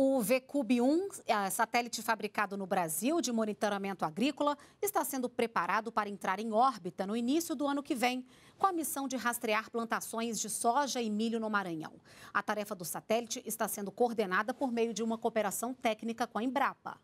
O VCUB-1, é, satélite fabricado no Brasil de monitoramento agrícola, está sendo preparado para entrar em órbita no início do ano que vem, com a missão de rastrear plantações de soja e milho no Maranhão. A tarefa do satélite está sendo coordenada por meio de uma cooperação técnica com a Embrapa.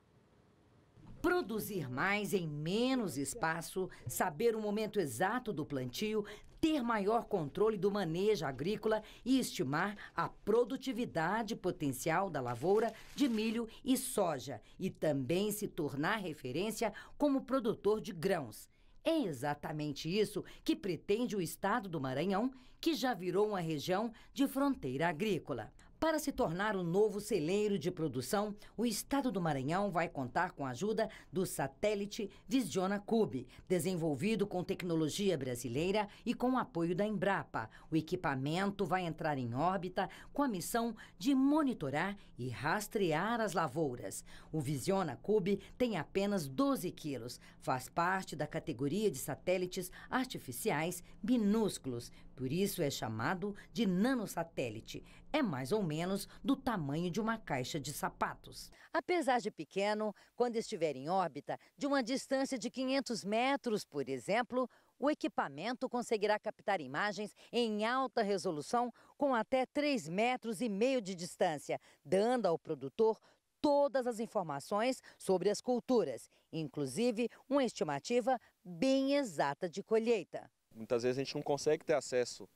Produzir mais em menos espaço, saber o momento exato do plantio, ter maior controle do manejo agrícola e estimar a produtividade potencial da lavoura de milho e soja e também se tornar referência como produtor de grãos. É exatamente isso que pretende o estado do Maranhão, que já virou uma região de fronteira agrícola. Para se tornar o um novo celeiro de produção, o estado do Maranhão vai contar com a ajuda do satélite Visiona Cube, desenvolvido com tecnologia brasileira e com o apoio da Embrapa. O equipamento vai entrar em órbita com a missão de monitorar e rastrear as lavouras. O Visiona Cube tem apenas 12 quilos, faz parte da categoria de satélites artificiais minúsculos, por isso é chamado de nanosatélite. É mais ou menos menos do tamanho de uma caixa de sapatos. Apesar de pequeno, quando estiver em órbita, de uma distância de 500 metros, por exemplo, o equipamento conseguirá captar imagens em alta resolução com até 3 metros e meio de distância, dando ao produtor todas as informações sobre as culturas, inclusive uma estimativa bem exata de colheita. Muitas vezes a gente não consegue ter acesso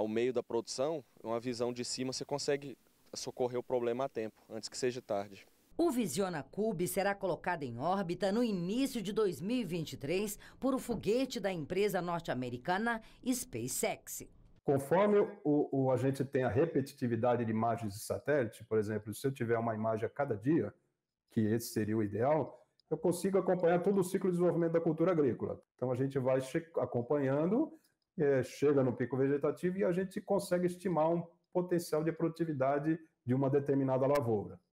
ao meio da produção, uma visão de cima, você consegue socorrer o problema a tempo, antes que seja tarde. O Visiona Cube será colocado em órbita no início de 2023 por um foguete da empresa norte-americana SpaceX. Conforme o, o, a gente tem a repetitividade de imagens de satélite, por exemplo, se eu tiver uma imagem a cada dia, que esse seria o ideal, eu consigo acompanhar todo o ciclo de desenvolvimento da cultura agrícola. Então a gente vai acompanhando é, chega no pico vegetativo e a gente consegue estimar um potencial de produtividade de uma determinada lavoura.